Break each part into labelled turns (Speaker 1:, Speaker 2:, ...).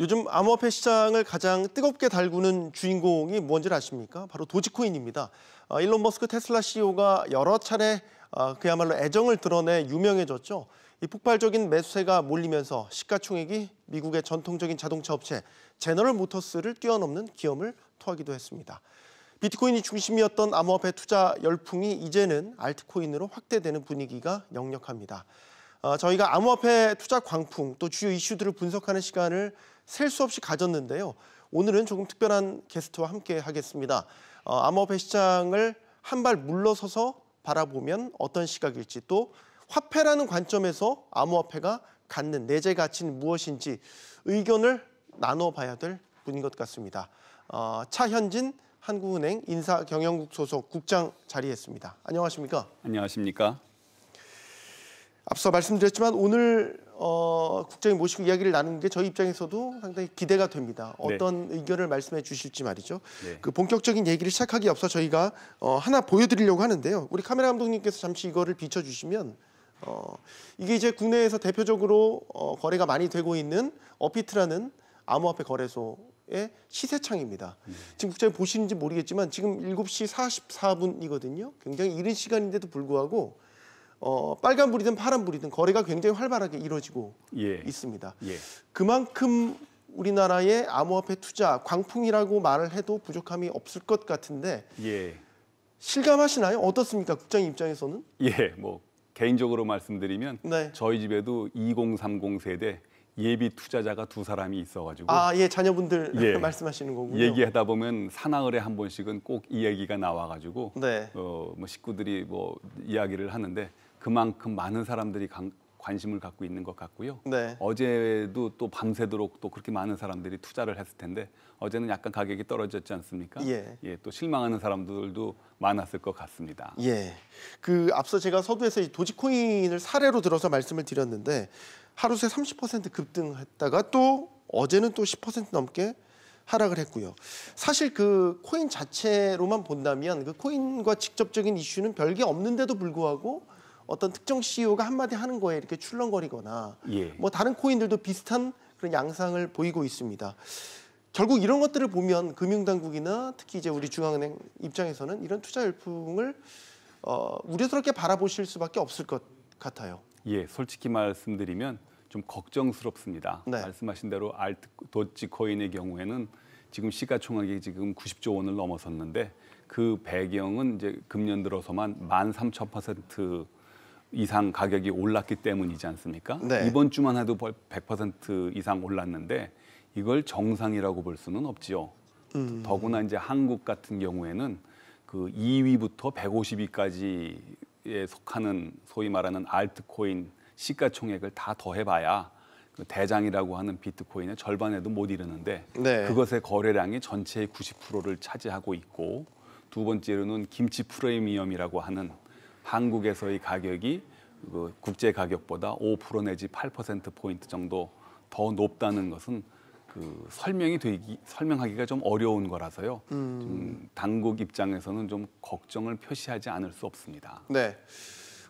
Speaker 1: 요즘 암호화폐 시장을 가장 뜨겁게 달구는 주인공이 뭔지를 아십니까? 바로 도지코인입니다. 어, 일론 머스크 테슬라 CEO가 여러 차례 어, 그야말로 애정을 드러내 유명해졌죠. 이 폭발적인 매수세가 몰리면서 시가총액이 미국의 전통적인 자동차 업체 제너럴 모터스를 뛰어넘는 기염을 토하기도 했습니다. 비트코인이 중심이었던 암호화폐 투자 열풍이 이제는 알트코인으로 확대되는 분위기가 역력합니다. 어, 저희가 암호화폐 투자 광풍 또 주요 이슈들을 분석하는 시간을 셀 수 없이 가졌는데요. 오늘은 조금 특별한 게스트와 함께 하겠습니다. 어, 암호화폐 시장을 한 발 물러서서 바라보면 어떤 시각일지 또 화폐라는 관점에서 암호화폐가 갖는 내재 가치는 무엇인지 의견을 나눠봐야 될 분인 것 같습니다. 어, 차현진 한국은행 인사경영국 소속 국장 자리했습니다. 안녕하십니까?
Speaker 2: 안녕하십니까?
Speaker 1: 앞서 말씀드렸지만 오늘 어, 국장님 모시고 이야기를 나누는 게 저희 입장에서도 상당히 기대가 됩니다. 네. 어떤 네. 의견을 말씀해 주실지 말이죠. 네. 그 본격적인 얘기를 시작하기 앞서 저희가 어, 하나 보여드리려고 하는데요. 우리 카메라 감독님께서 잠시 이거를 비춰주시면 어, 이게 이제 국내에서 대표적으로 어, 거래가 많이 되고 있는 어피트라는 암호화폐 거래소의 시세창입니다. 음. 지금 국장님 보시는지 모르겠지만 지금 7시 44분이거든요. 굉장히 이른 시간인데도 불구하고 어, 빨간불이든 파란불이든 거래가 굉장히 활발하게 이루어지고 예. 있습니다. 예. 그만큼 우리나라의 암호화폐 투자 광풍이라고 말을 해도 부족함이 없을 것 같은데 예. 실감하시나요? 어떻습니까? 국장 입장에서는?
Speaker 2: 예, 뭐 개인적으로 말씀드리면 네. 저희 집에도 2030 세대 예비 투자자가 두 사람이 있어가지고 아예
Speaker 1: 자녀분들 예. 말씀하시는 거군요. 얘기하다
Speaker 2: 보면 사나흘에 한 번씩은 꼭 이 얘기가 나와가지고 네. 어뭐 식구들이 뭐 이야기를 하는데 그만큼 많은 사람들이 관, 관심을 갖고 있는 것 같고요. 네. 어제도 또 밤새도록 또 그렇게 많은 사람들이 투자를 했을 텐데 어제는 약간 가격이 떨어졌지 않습니까? 예. 예또 실망하는 사람들도 많았을 것 같습니다.
Speaker 1: 예. 그 앞서 제가 서두에서 이 도지코인을 사례로 들어서 말씀을 드렸는데 하루 새30% 급등했다가 또 어제는 또10% 넘게 하락을 했고요. 사실 그 코인 자체로만 본다면 그 코인과 직접적인 이슈는 별게 없는데도 불구하고 어떤 특정 CEO가 한마디 하는 거에 이렇게 출렁거리거나 예. 뭐 다른 코인들도 비슷한 그런 양상을 보이고 있습니다. 결국 이런 것들을 보면 금융당국이나 특히 이제 우리 중앙은행 입장에서는 이런 투자 열풍을 어, 우려스럽게 바라보실 수밖에 없을 것 같아요.
Speaker 2: 예, 솔직히 말씀드리면 좀 걱정스럽습니다. 네. 말씀하신 대로 알트 도치코인의 경우에는 지금 시가총액이 지금 90조 원을 넘어섰는데 그 배경은 이제 금년 들어서만 13,000% 이상 가격이 올랐기 때문이지 않습니까? 네. 이번 주만 해도 100% 이상 올랐는데 이걸 정상이라고 볼 수는 없지요. 음. 더구나 이제 한국 같은 경우에는 그 2위부터 150위까지에 속하는 소위 말하는 알트코인 시가총액을 다 더해봐야 그 대장이라고 하는 비트코인의 절반에도 못 이르는데 네. 그것의 거래량이 전체의 90%를 차지하고 있고 두 번째로는 김치 프레미엄이라고 하는 한국에서의 가격이 그 국제 가격보다 5% 내지 8% 포인트 정도 더 높다는 것은 그 설명이 되기 설명하기가 좀 어려운 거라서요. 음. 좀 당국 입장에서는 좀 걱정을 표시하지 않을 수 없습니다.
Speaker 1: 네.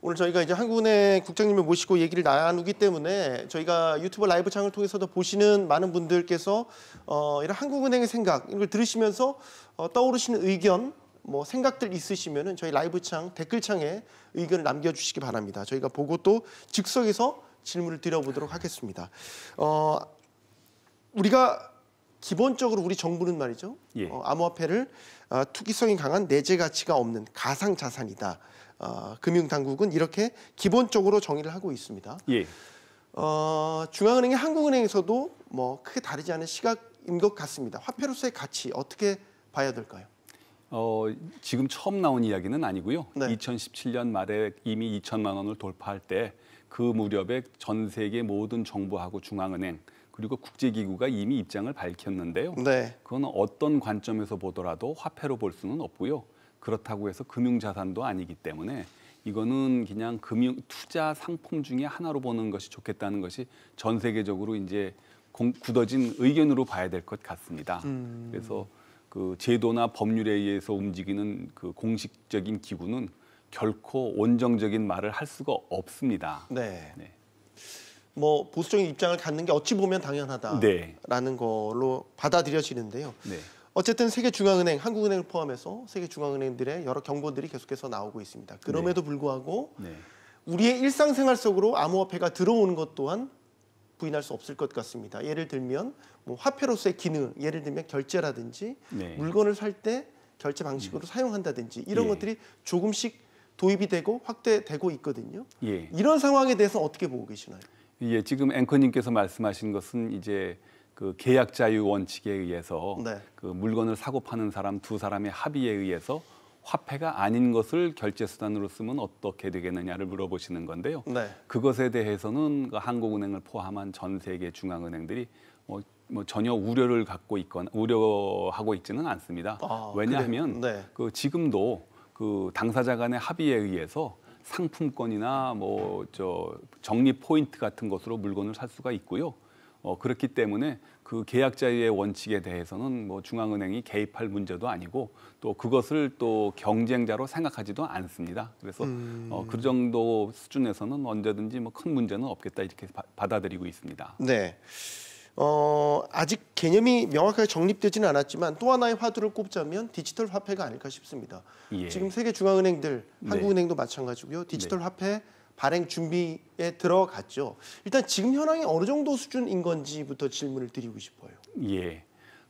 Speaker 1: 오늘 저희가 이제 한국의 국장님을 모시고 얘기를 나누기 때문에 저희가 유튜브 라이브 창을 통해서도 보시는 많은 분들께서 어, 이런 한국은행의 생각 이걸 들으시면서 어, 떠오르시는 의견 뭐 생각들 있으시면은 저희 라이브창 댓글창에 의견을 남겨주시기 바랍니다. 저희가 보고 또 즉석에서 질문을 드려보도록 하겠습니다. 어, 우리가 기본적으로 우리 정부는 말이죠. 예. 어, 암호화폐를 어, 투기성이 강한 내재 가치가 없는 가상 자산이다. 어, 금융당국은 이렇게 기본적으로 정의를 하고 있습니다. 예. 어, 중앙은행이 한국은행에서도 뭐 크게 다르지 않은 시각인 것 같습니다. 화폐로서의 가치 어떻게 봐야 될까요?
Speaker 2: 어, 지금 처음 나온 이야기는 아니고요. 네. 2017년 말에 이미 2천만 원을 돌파할 때 그 무렵에 전 세계 모든 정부하고 중앙은행 그리고 국제기구가 이미 입장을 밝혔는데요. 네. 그건 어떤 관점에서 보더라도 화폐로 볼 수는 없고요. 그렇다고 해서 금융자산도 아니기 때문에 이거는 그냥 금융 투자 상품 중에 하나로 보는 것이 좋겠다는 것이 전 세계적으로 이제 굳어진 의견으로 봐야 될 것 같습니다. 음. 그래서 그 제도나 법률에 의해서 움직이는 그 공식적인 기구는 결코 원정적인 말을 할 수가 없습니다.
Speaker 1: 네. 네. 뭐 보수적인 입장을 갖는 게 어찌 보면 당연하다라는 네. 걸로 받아들여지는데요. 네. 어쨌든 세계 중앙은행, 한국은행을 포함해서 세계 중앙은행들의 여러 경고들이 계속해서 나오고 있습니다. 그럼에도 네. 불구하고 네. 우리의 일상생활 속으로 암호화폐가 들어오는 것 또한 부인할 수 없을 것 같습니다. 예를 들면 뭐 화폐로서의 기능, 예를 들면 결제라든지 네. 물건을 살 때 결제 방식으로 음. 사용한다든지 이런 예. 것들이 조금씩 도입이 되고 확대되고 있거든요. 예. 이런 상황에 대해서 어떻게 보고 계시나요?
Speaker 2: 예, 지금 앵커님께서 말씀하신 것은 이제 그 계약 자유 원칙에 의해서 네. 그 물건을 사고 파는 사람 두 사람의 합의에 의해서 화폐가 아닌 것을 결제 수단으로 쓰면 어떻게 되겠느냐를 물어보시는 건데요. 네. 그것에 대해서는 그 한국은행을 포함한 전 세계 중앙은행들이 뭐, 뭐 전혀 우려를 갖고 있거나 우려하고 있지는 않습니다. 아, 왜냐하면 네. 그 지금도 그 당사자 간의 합의에 의해서 상품권이나 뭐저 적립 포인트 같은 것으로 물건을 살 수가 있고요. 어, 그렇기 때문에 그 계약 자의 원칙에 대해서는 뭐 중앙은행이 개입할 문제도 아니고 또 그것을 또 경쟁자로 생각하지도 않습니다. 그래서 음. 어, 그 정도 수준에서는 언제든지 뭐 큰 문제는 없겠다 이렇게 바, 받아들이고 있습니다.
Speaker 1: 네. 어, 아직 개념이 명확하게 정립되지는 않았지만 또 하나의 화두를 꼽자면 디지털 화폐가 아닐까 싶습니다. 예. 지금 세계 중앙은행들, 네. 한국은행도 네. 마찬가지고요. 디지털 네. 화폐 발행 준비에 들어갔죠. 일단 지금 현황이 어느 정도 수준인 건지부터 질문을 드리고 싶어요.
Speaker 2: 예.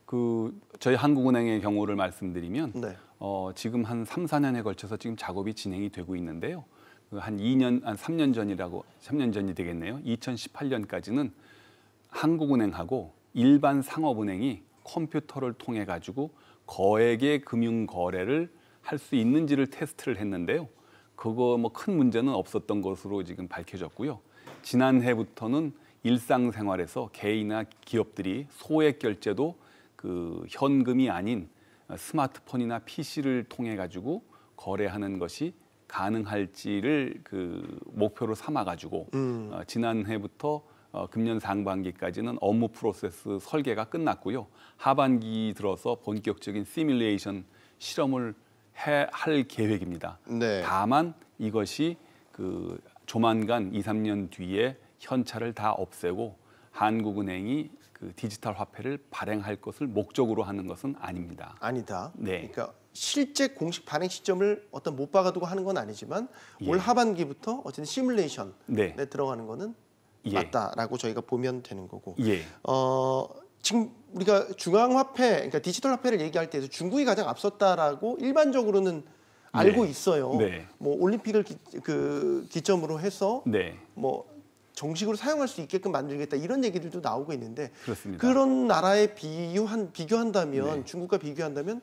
Speaker 2: 그 저희 한국은행의 경우를 말씀드리면 네. 어, 지금 한 3, 4년에 걸쳐서 지금 작업이 진행이 되고 있는데요. 그 한 2년, 한 3년 전이라고 3년 전이 되겠네요. 2018년까지는 한국은행하고 일반 상업은행이 컴퓨터를 통해 가지고 거액의 금융 거래를 할 수 있는지를 테스트를 했는데요. 그거 뭐 큰 문제는 없었던 것으로 지금 밝혀졌고요. 지난해부터는 일상생활에서 개인이나 기업들이 소액 결제도 그 현금이 아닌 스마트폰이나 PC를 통해 가지고 거래하는 것이 가능할지를 그 목표로 삼아 가지고 음. 어, 지난해부터 어, 금년 상반기까지는 업무 프로세스 설계가 끝났고요. 하반기 들어서 본격적인 시뮬레이션 실험을 해, 할 계획입니다. 네. 다만 이것이 그 조만간 2, 3년 뒤에 현찰을 다 없애고 한국은행이 그 디지털 화폐를 발행할 것을 목적으로 하는 것은 아닙니다. 아니다. 네. 그러니까
Speaker 1: 실제 공식 발행 시점을 어떤 못 박아두고 하는 건 아니지만 예. 올 하반기부터 어쨌든 시뮬레이션에 네. 들어가는 거는 예. 맞다라고 저희가 보면 되는 거고. 예. 어, 지금 우리가 중앙화폐, 그러니까 디지털 화폐를 얘기할 때에서 중국이 가장 앞섰다라고 일반적으로는 네. 알고 있어요. 네. 뭐 올림픽을 기, 그 기점으로 해서 네. 뭐 정식으로 사용할 수 있게끔 만들겠다 이런 얘기들도 나오고 있는데 그렇습니다. 그런 나라에 비유한 비교한다면 네. 중국과 비교한다면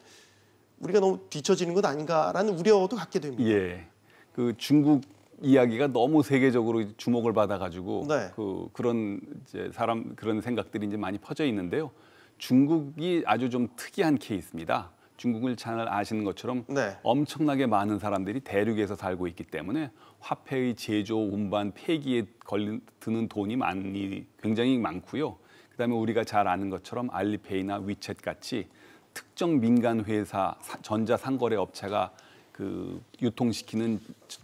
Speaker 1: 우리가 너무 뒤처지는 것 아닌가라는 우려도 갖게 됩니다.
Speaker 2: 예. 그 중국 이야기가 너무 세계적으로 주목을 받아가지고 네. 그 그런 이제 사람 그런 생각들이 이제 많이 퍼져 있는데요. 중국이 아주 좀 특이한 케이스입니다. 중국을 잘 아시는 것처럼 네. 엄청나게 많은 사람들이 대륙에서 살고 있기 때문에 화폐의 제조, 운반, 폐기에 걸린, 드는 돈이 많이 굉장히 많고요. 그다음에 우리가 잘 아는 것처럼 알리페이나 위챗 같이 특정 민간 회사 전자 상거래 업체가 그 유통시키는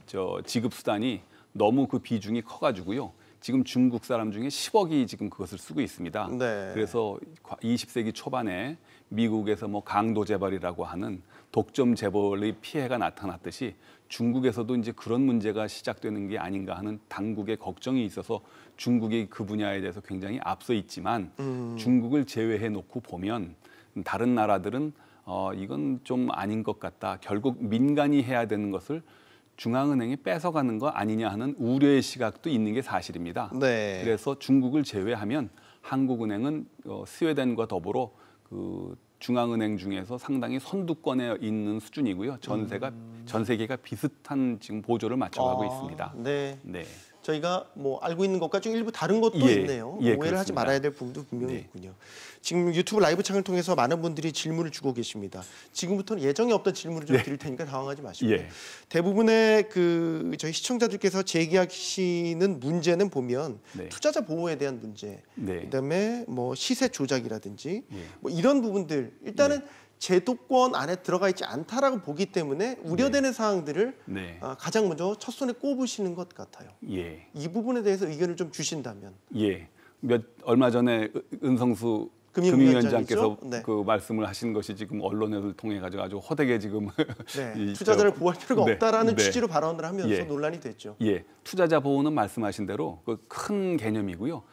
Speaker 2: 저 지급 수단이 너무 그 비중이 커가지고요. 지금 중국 사람 중에 10억이 지금 그것을 쓰고 있습니다. 네. 그래서 20세기 초반에 미국에서 뭐 강도 재벌이라고 하는 독점 재벌의 피해가 나타났듯이 중국에서도 이제 그런 문제가 시작되는 게 아닌가 하는 당국의 걱정이 있어서 중국이 그 분야에 대해서 굉장히 앞서 있지만 음. 중국을 제외해 놓고 보면 다른 나라들은 어 이건 좀 아닌 것 같다. 결국 민간이 해야 되는 것을 중앙은행이 뺏어가는 거 아니냐 하는 우려의 시각도 있는 게 사실입니다. 네. 그래서 중국을 제외하면 한국은행은 어, 스웨덴과 더불어 그 중앙은행 중에서 상당히 선두권에 있는 수준이고요. 전세가 음. 전 세계가 비슷한 지금 보조를 맞춰가고 아, 있습니다. 네. 네.
Speaker 1: 저희가 뭐 알고 있는 것과 좀 일부 다른 것도 예, 있네요. 예, 오해를 그렇습니다. 하지 말아야 될 부분도 분명히 네. 있군요. 지금 유튜브 라이브 창을 통해서 많은 분들이 질문을 주고 계십니다. 지금부터는 예정에 없던 질문을 좀 네. 드릴 테니까 당황하지 마시고 예. 대부분의 그 저희 시청자들께서 제기하시는 문제는 보면 네. 투자자 보호에 대한 문제, 네. 그다음에 뭐 시세 조작이라든지 예. 뭐 이런 부분들 일단은 네. 제도권 안에 들어가 있지 않다라고 보기 때문에 우려되는 네. 사항들을 네. 아, 가장 먼저 첫 손에 꼽으시는 것 같아요. 예. 이 부분에 대해서 의견을 좀 주신다면.
Speaker 2: 예. 몇 얼마 전에 은성수 금융위원장께서 네. 그 말씀을 하신 것이 지금 언론을 통해 가지고 아주 허되게 지금 네. 투자자를 보호할 필요가 네. 없다라는 네. 취지로 발언을 하면서 예. 논란이 됐죠. 예, 투자자 보호는 말씀하신 대로 그큰 개념이고요.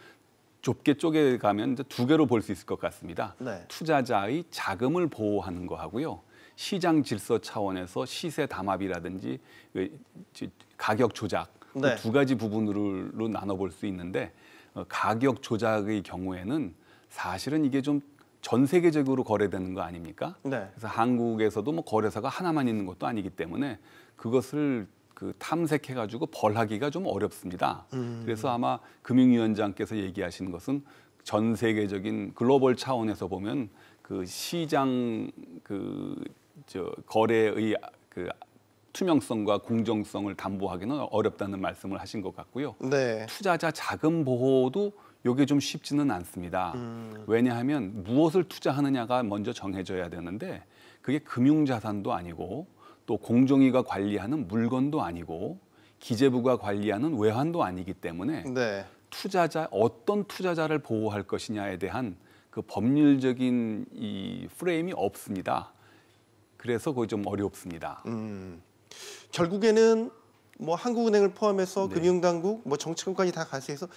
Speaker 2: 좁게 쪼개 가면 이제 두 개로 볼 수 있을 것 같습니다. 네. 투자자의 자금을 보호하는 거 하고요. 시장 질서 차원에서 시세 담합이라든지 그 가격 조작 그 네. 두 가지 부분으로 나눠볼 수 있는데 어, 가격 조작의 경우에는 사실은 이게 좀 전 세계적으로 거래되는 거 아닙니까? 네. 그래서 한국에서도 뭐 거래사가 하나만 있는 것도 아니기 때문에 그것을 그 탐색해가지고 벌하기가 좀 어렵습니다. 음. 그래서 아마 금융위원장께서 얘기하시는 것은 전 세계적인 글로벌 차원에서 보면 그 시장 그 저 거래의 그 투명성과 공정성을 담보하기는 어렵다는 말씀을 하신 것 같고요. 네. 투자자 자금 보호도 요게 좀 쉽지는 않습니다. 음. 왜냐하면 무엇을 투자하느냐가 먼저 정해져야 되는데 그게 금융 자산도 아니고 또 공정위가 관리하는 물건도 아니고 기재부가 관리하는 외환도 아니기 때문에 네. 투자자 어떤 투자자를 보호할 것이냐에 대한 그 법률적인 이 프레임이 없습니다. 그래서 그게 좀 어렵습니다. 음,
Speaker 1: 결국에는 뭐 한국은행을 포함해서 네. 금융당국, 뭐 정치권까지 다 같이 해서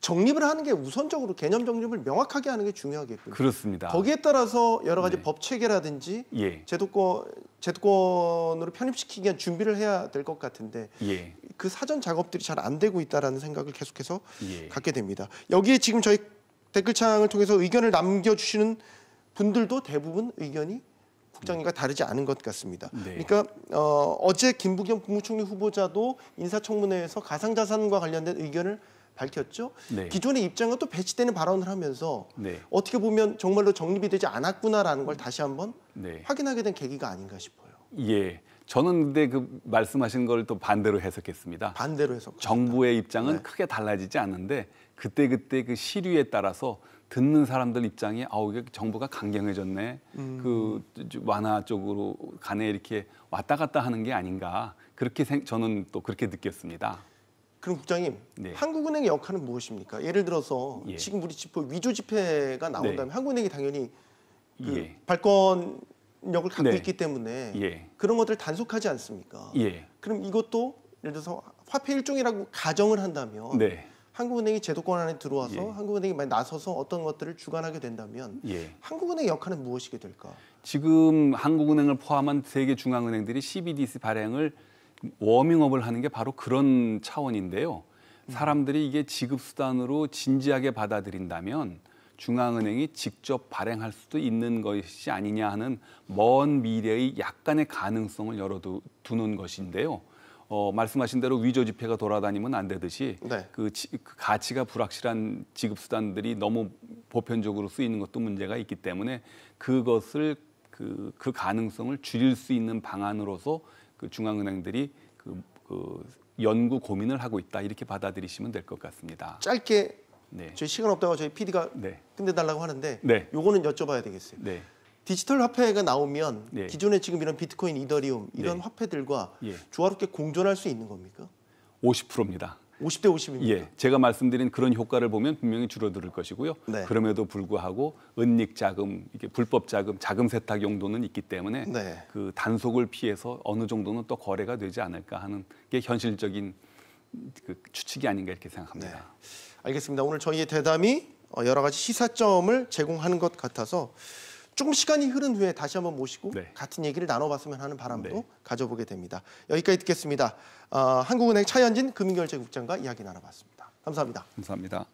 Speaker 1: 정립을 하는 게 우선적으로 개념 정립을 명확하게 하는 게중요하겠군요
Speaker 2: 그렇습니다. 거기에
Speaker 1: 따라서 여러 가지 네. 법 체계라든지 예. 제도권 제도권으로 편입시키기 위한 준비를 해야 될 것 같은데 예. 그 사전 작업들이 잘 안 되고 있다라는 생각을 계속해서 예. 갖게 됩니다. 여기에 지금 저희 댓글창을 통해서 의견을 남겨주시는 분들도 대부분 의견이 국장님과 네. 다르지 않은 것 같습니다. 네. 그러니까 어, 어제 김부겸 국무총리 후보자도 인사청문회에서 가상자산과 관련된 의견을 밝혔죠. 네. 기존의 입장과 또 배치되는 발언을 하면서 네. 어떻게 보면 정말로 정립이 되지 않았구나라는 걸 다시 한번 네. 확인하게 된 계기가
Speaker 2: 아닌가 싶어요. 예. 저는 근데 그 말씀하신 걸 또 반대로 해석했습니다. 반대로 해석. 정부의 입장은 네. 크게 달라지지 않는데 그때 그때 그 시류에 따라서 듣는 사람들 입장이 아우 정부가 강경해졌네 음. 그 완화 쪽으로 간에 이렇게 왔다 갔다 하는 게 아닌가 그렇게 생, 저는 또 그렇게 느꼈습니다. 그럼 국장님 네.
Speaker 1: 한국은행의 역할은 무엇입니까? 예를 들어서 예. 지금 우리 지표 위조 지폐가 나온다면 네. 한국은행이 당연히 그 예. 발권력을 갖고 네. 있기 때문에 예. 그런 것들을 단속하지 않습니까? 예. 그럼 이것도 예를 들어서 화폐 일종이라고 가정을 한다면 네. 한국은행이 제도권 안에 들어와서 예. 한국은행이 많이 나서서 어떤 것들을 주관하게 된다면 예. 한국은행 의 역할은 무엇이 될까?
Speaker 2: 지금 한국은행을 포함한 세계 중앙은행들이 CBDC 발행을 워밍업을 하는 게 바로 그런 차원인데요. 사람들이 이게 지급수단으로 진지하게 받아들인다면 중앙은행이 직접 발행할 수도 있는 것이 아니냐 하는 먼 미래의 약간의 가능성을 열어두는 것인데요. 어, 말씀하신 대로 위조 지폐가 돌아다니면 안 되듯이 네. 그, 지, 그, 가치가 불확실한 지급 수단들이 너무 보편적으로 쓰이는 것도 문제가 있기 때문에 그것을 그, 그 가능성을 줄일 수 있는 방안으로서 그 중앙은행들이 그, 그 연구 고민을 하고 있다 이렇게 받아들이시면 될 것 같습니다.
Speaker 1: 짧게 네. 저희 시간 없다고 저희 PD가 네. 끝내달라고 하는데 네. 요거는 여쭤봐야 되겠어요. 네. 디지털 화폐가 나오면 네. 기존에 지금 이런 비트코인, 이더리움 이런 네. 화폐들과 예. 조화롭게 공존할 수 있는 겁니까?
Speaker 2: 50%입니다.
Speaker 1: 50대 50입니다. 예,
Speaker 2: 제가 말씀드린 그런 효과를 보면 분명히 줄어들 것이고요. 네. 그럼에도 불구하고 은닉 자금, 이게 불법 자금, 자금 세탁 용도는 있기 때문에 네. 그 단속을 피해서 어느 정도는 또 거래가 되지 않을까 하는 게 현실적인 그 추측이 아닌가 이렇게 생각합니다. 네. 알겠습니다. 오늘 저희의 대담이 어, 여러 가지
Speaker 1: 시사점을 제공하는 것 같아서 조금 시간이 흐른 후에 다시 한번 모시고 네. 같은 얘기를 나눠봤으면 하는 바람도 네. 가져보게 됩니다. 여기까지 듣겠습니다. 어, 한국은행 차현진 금융결제국장과 이야기 나눠봤습니다. 감사합니다. 감사합니다.